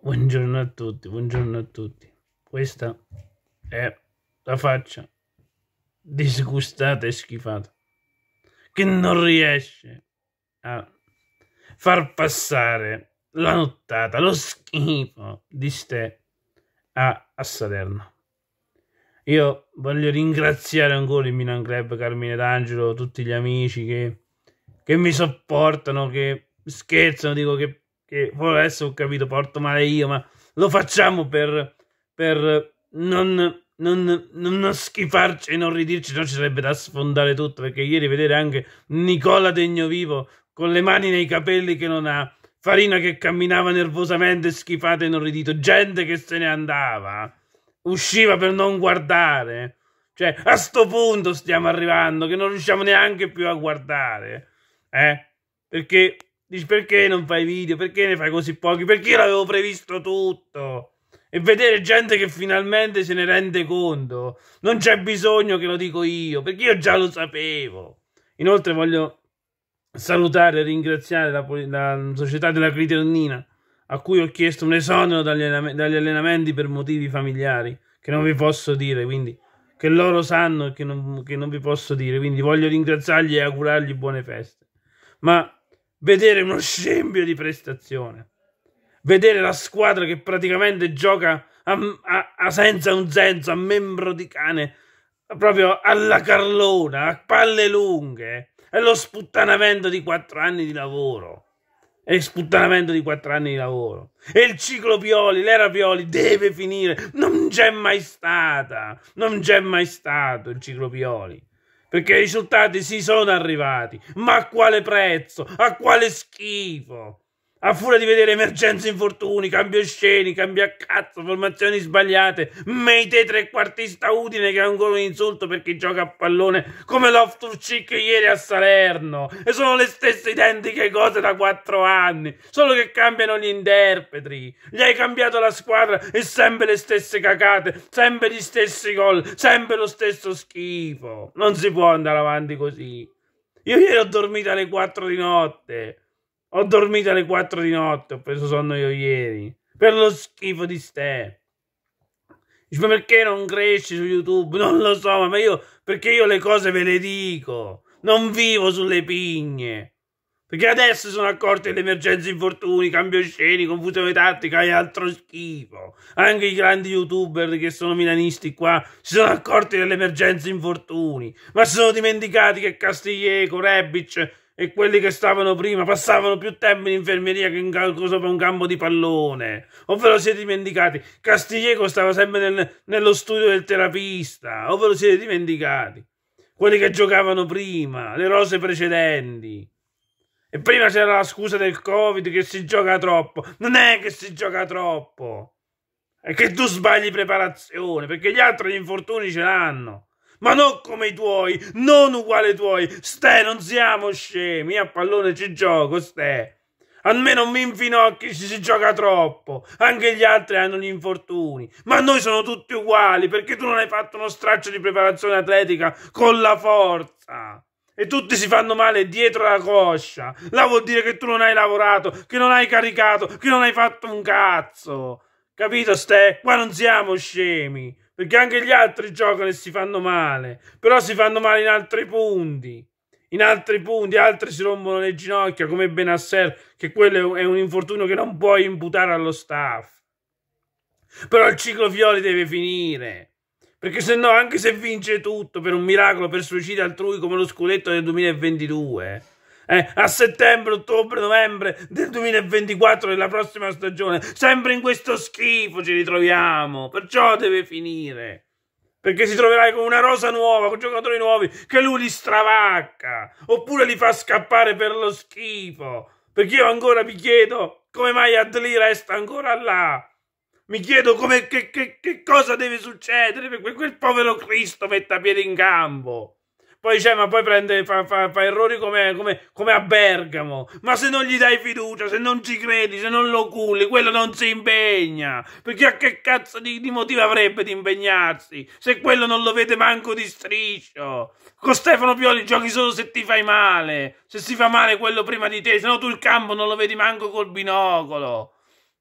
Buongiorno a tutti, buongiorno a tutti. Questa è la faccia disgustata e schifata che non riesce a far passare la nottata, lo schifo di ste a, a Salerno. Io voglio ringraziare ancora il Milan Club, Carmine D'Angelo, tutti gli amici che, che mi sopportano, che scherzano, dico che che boh, adesso ho capito, porto male io, ma lo facciamo per, per non, non, non schifarci e non ridirci, no ci sarebbe da sfondare tutto, perché ieri vedere anche Nicola Degno Vivo con le mani nei capelli che non ha, Farina che camminava nervosamente schifata e inorridito, gente che se ne andava, usciva per non guardare. Cioè, a sto punto stiamo arrivando che non riusciamo neanche più a guardare. Eh? Perché Dici perché non fai video? Perché ne fai così pochi? Perché io l'avevo previsto tutto. E vedere gente che finalmente se ne rende conto. Non c'è bisogno che lo dico io, perché io già lo sapevo. Inoltre voglio salutare e ringraziare la, la società della Criternina, a cui ho chiesto un esonero dagli, dagli allenamenti per motivi familiari, che non vi posso dire, quindi che loro sanno e che non, che non vi posso dire. Quindi voglio ringraziargli e augurargli buone feste. Ma vedere uno scempio di prestazione, vedere la squadra che praticamente gioca a, a, a senza un senso, a membro di cane, proprio alla Carlona, a palle lunghe, è lo sputtanamento di quattro anni di lavoro. È il sputtanamento di quattro anni di lavoro. E il ciclo Pioli, l'era Pioli deve finire. Non c'è mai stata. Non c'è mai stato il ciclo Pioli perché i risultati si sono arrivati, ma a quale prezzo, a quale schifo. A furia di vedere emergenze, infortuni, cambio sceni, cambio a cazzo, formazioni sbagliate, Meite trequartista Udine che è ancora un insulto per chi gioca a pallone come Loftus-Cheek ieri a Salerno. E sono le stesse identiche cose da quattro anni, solo che cambiano gli interpreti. Gli hai cambiato la squadra e sempre le stesse cacate, sempre gli stessi gol, sempre lo stesso schifo. Non si può andare avanti così. Io ieri ho dormito alle 4 di notte. Ho dormito alle 4 di notte, ho preso sonno io ieri. Per lo schifo di ste. Dice, ma perché non cresci su YouTube? Non lo so, ma io... Perché io le cose ve le dico. Non vivo sulle pigne. Perché adesso sono accorti le emergenze infortuni, cambio sceni, confusione tattica e altro schifo. Anche i grandi youtuber che sono milanisti qua si sono accorti delle emergenze infortuni, ma sono dimenticati che Castiglieco, Rebic e quelli che stavano prima passavano più tempo in infermeria che in cosa sopra un campo di pallone. O ve lo siete dimenticati? Castiglieco stava sempre nel, nello studio del terapista. O ve lo siete dimenticati? Quelli che giocavano prima, le rose precedenti. E prima c'era la scusa del Covid che si gioca troppo. Non è che si gioca troppo. È che tu sbagli preparazione, perché gli altri gli infortuni ce l'hanno ma non come i tuoi, non uguale ai tuoi. Ste, non siamo scemi, a pallone ci gioco, ste. Almeno mi infinocchi ci si gioca troppo. Anche gli altri hanno gli infortuni. Ma noi sono tutti uguali perché tu non hai fatto uno straccio di preparazione atletica con la forza. E tutti si fanno male dietro la coscia. La vuol dire che tu non hai lavorato, che non hai caricato, che non hai fatto un cazzo. Capito, Ste? Qua non siamo scemi. Perché anche gli altri giocano e si fanno male, però si fanno male in altri punti. In altri punti, altri si rompono le ginocchia, come Benasser, che quello è un infortunio che non puoi imputare allo staff. Però il ciclo Fiori deve finire. Perché se no, anche se vince tutto per un miracolo, per suicidi altrui come lo scudetto del 2022, eh, a settembre, ottobre, novembre del 2024 della prossima stagione. Sempre in questo schifo ci ritroviamo. Perciò deve finire. Perché si troverà con una rosa nuova, con giocatori nuovi, che lui li stravacca. Oppure li fa scappare per lo schifo. Perché io ancora mi chiedo come mai Adli resta ancora là. Mi chiedo come, che, che, che cosa deve succedere per quel povero Cristo metta piede in campo. Poi dice, eh, ma poi prende, fa, fa, fa errori come, come, come, a Bergamo. Ma se non gli dai fiducia, se non ci credi, se non lo culli, quello non si impegna. Perché a che cazzo di, di motivo avrebbe di impegnarsi? Se quello non lo vede manco di striscio. Con Stefano Pioli giochi solo se ti fai male. Se si fa male quello prima di te, se no tu il campo non lo vedi manco col binocolo.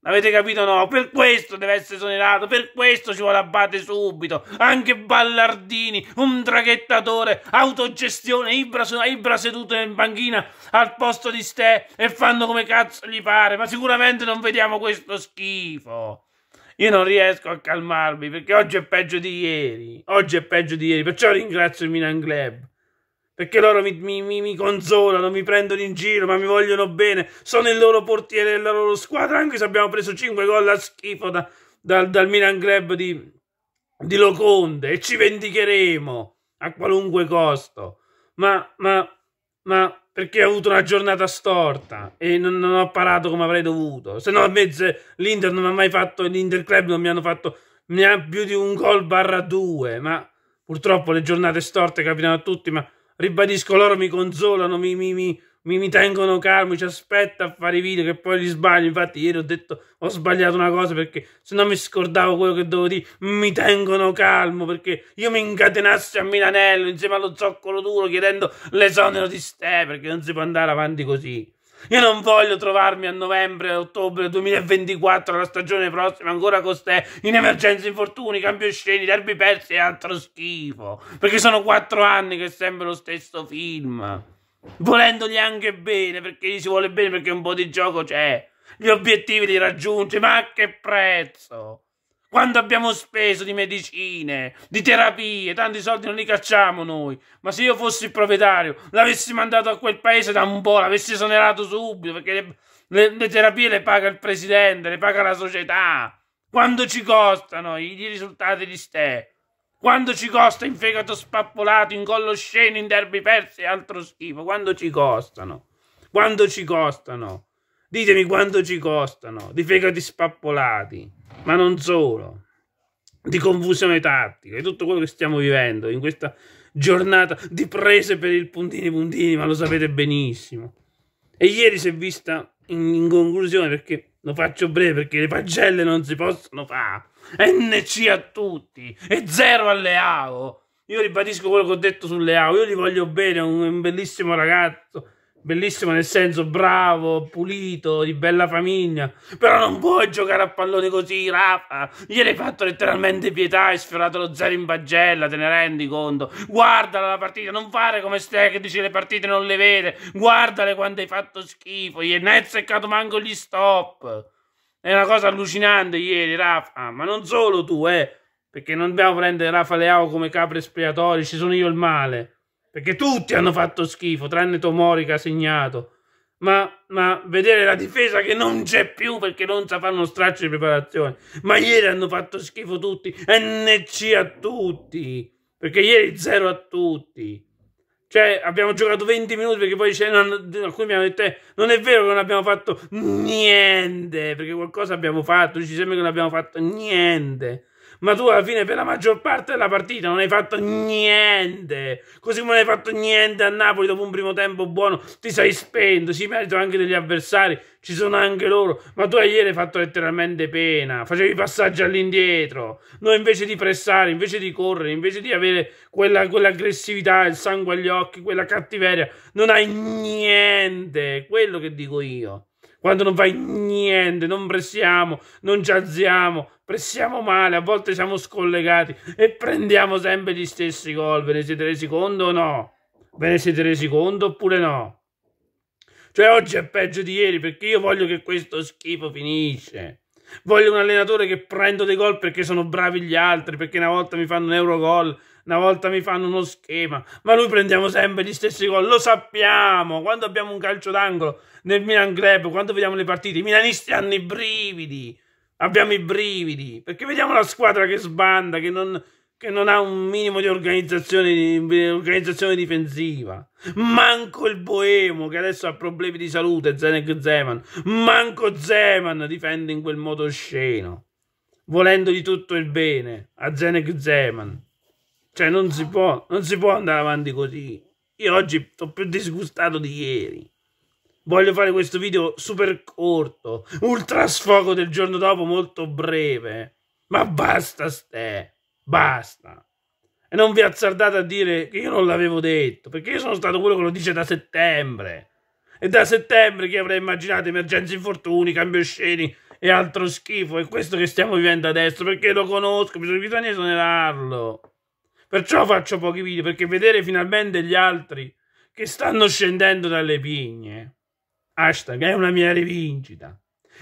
Avete capito? No, per questo deve essere esonerato, per questo ci vuole abbate subito. Anche Ballardini, un traghettatore, autogestione, Ibra, Ibra seduto in banchina al posto di Ste e fanno come cazzo gli pare, ma sicuramente non vediamo questo schifo. Io non riesco a calmarmi perché oggi è peggio di ieri, oggi è peggio di ieri, perciò ringrazio il Milan Club. Perché loro mi, mi, mi, consolano, mi prendono in giro, ma mi vogliono bene. Sono il loro portiere della loro squadra. Anche se abbiamo preso 5 gol a schifo da, da, dal Milan Club di, di Loconde. E ci vendicheremo a qualunque costo. Ma, ma, ma perché ho avuto una giornata storta e non, non ho parato come avrei dovuto. Se no, a mezzo l'Inter non mi ha mai fatto, l'Inter Club non mi hanno fatto mi ha più di un gol barra due. Ma purtroppo le giornate storte capitano a tutti. Ma ribadisco loro mi consolano, mi, mi, mi, mi tengono calmo, ci aspetta a fare i video che poi li sbaglio. Infatti ieri ho detto ho sbagliato una cosa perché se no mi scordavo quello che dovevo dire. Mi tengono calmo perché io mi incatenassi a Milanello insieme allo zoccolo duro chiedendo l'esonero di ste perché non si può andare avanti così. Io non voglio trovarmi a novembre, ottobre 2024, la stagione prossima, ancora con te, in emergenza, infortuni, cambi sceni, derby persi e altro schifo. Perché sono quattro anni che è sempre lo stesso film. Volendogli anche bene, perché gli si vuole bene, perché un po' di gioco c'è. Gli obiettivi li raggiunti, ma a che prezzo? Quanto abbiamo speso di medicine, di terapie, tanti soldi non li cacciamo noi. Ma se io fossi il proprietario, l'avessi mandato a quel paese da un po', l'avessi esonerato subito, perché le, le, le, terapie le paga il presidente, le paga la società. Quanto ci costano i, i risultati di ste? Quando ci costa in fegato spappolato, in collo sceno, in derby persi e altro schifo? Quando ci costano? Quando ci costano? Ditemi quanto ci costano di fegati spappolati ma non solo, di confusione tattica, e tutto quello che stiamo vivendo in questa giornata di prese per il puntini puntini, ma lo sapete benissimo. E ieri si è vista in, in conclusione perché lo faccio breve perché le pagelle non si possono fare. NC a tutti e zero alle AO. Io ribadisco quello che ho detto sulle AO, io li voglio bene, è un, un bellissimo ragazzo bellissimo nel senso bravo, pulito, di bella famiglia, però non puoi giocare a pallone così, Rafa, ieri hai fatto letteralmente pietà, hai sfiorato lo zero in pagella, te ne rendi conto, guardala la partita, non fare come Ste che dice le partite non le vede, guardale quando hai fatto schifo, ieri non hai seccato manco gli stop, è una cosa allucinante ieri, Rafa, ma non solo tu, eh, perché non dobbiamo prendere Rafa Leao come capre espiatori, ci sono io il male. Perché tutti hanno fatto schifo, tranne Tomori che ha segnato. Ma, ma, vedere la difesa che non c'è più perché non sa fare uno straccio di preparazione. Ma ieri hanno fatto schifo tutti, NC a tutti, perché ieri zero a tutti. Cioè, abbiamo giocato 20 minuti perché poi alcuni mi hanno detto, eh, non è vero che non abbiamo fatto niente, perché qualcosa abbiamo fatto, ci sembra che non abbiamo fatto niente ma tu alla fine per la maggior parte della partita non hai fatto niente. Così come non hai fatto niente a Napoli dopo un primo tempo buono, ti sei spento, si meritano anche degli avversari, ci sono anche loro, ma tu ieri hai fatto letteralmente pena, facevi passaggi all'indietro. Noi invece di pressare, invece di correre, invece di avere quella, quell'aggressività, il sangue agli occhi, quella cattiveria, non hai niente, quello che dico io quando non fai niente, non pressiamo, non ci alziamo, pressiamo male, a volte siamo scollegati e prendiamo sempre gli stessi gol. Ve ne siete resi conto o no? Ve ne siete resi conto oppure no? Cioè oggi è peggio di ieri perché io voglio che questo schifo finisce. Voglio un allenatore che prendo dei gol perché sono bravi gli altri, perché una volta mi fanno un euro gol, una volta mi fanno uno schema, ma noi prendiamo sempre gli stessi gol, lo sappiamo. Quando abbiamo un calcio d'angolo nel Milan Club, quando vediamo le partite, i milanisti hanno i brividi. Abbiamo i brividi, perché vediamo la squadra che sbanda, che non, che non ha un minimo di organizzazione, di organizzazione, difensiva. Manco il Boemo che adesso ha problemi di salute, Zenek Zeman. Manco Zeman difende in quel modo osceno, di tutto il bene a Zenek Zeman. Cioè non si può, non si può andare avanti così. Io oggi sto più disgustato di ieri. Voglio fare questo video super corto, ultra sfogo del giorno dopo molto breve. Ma basta ste, basta. E non vi azzardate a dire che io non l'avevo detto, perché io sono stato quello che lo dice da settembre. E da settembre che avrei immaginato emergenze infortuni, cambio osceni e altro schifo. È questo che stiamo vivendo adesso, perché lo conosco, bisogna esonerarlo. Perciò faccio pochi video perché vedere finalmente gli altri che stanno scendendo dalle pigne. Hashtag è una mia rivincita.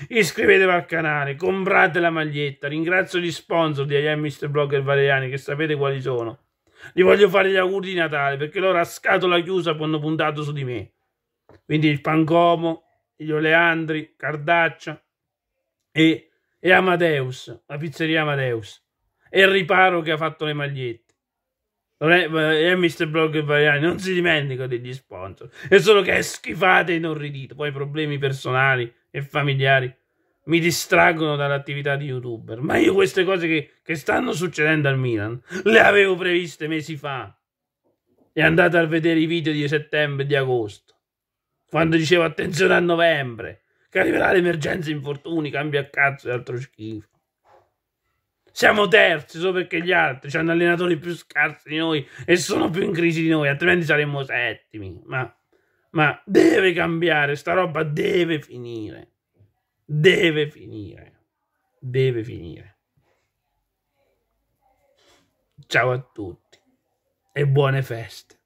Iscrivetevi al canale, comprate la maglietta. Ringrazio gli sponsor di IM Mr. Blogger Valeriani che sapete quali sono. Gli voglio fare gli auguri di Natale perché loro a scatola chiusa hanno puntato su di me. Quindi il Pancomo, gli Oleandri, Cardaccia e, e Amadeus, la pizzeria Amadeus e il riparo che ha fatto le magliette. È Mr. Blog Variani, non si dimentica degli sponsor. È solo che è schifato e inorridito. Poi problemi personali e familiari mi distraggono dall'attività di youtuber. Ma io queste cose che, che stanno succedendo al Milan le avevo previste mesi fa. E andate a vedere i video di settembre e di agosto. Quando dicevo attenzione a novembre, che arriverà l'emergenza infortuni, cambia cazzo e altro schifo siamo terzi solo perché gli altri hanno allenatori più scarsi di noi e sono più in crisi di noi, altrimenti saremmo settimi. Ma, ma deve cambiare, sta roba deve finire. Deve finire. Deve finire. Ciao a tutti e buone feste.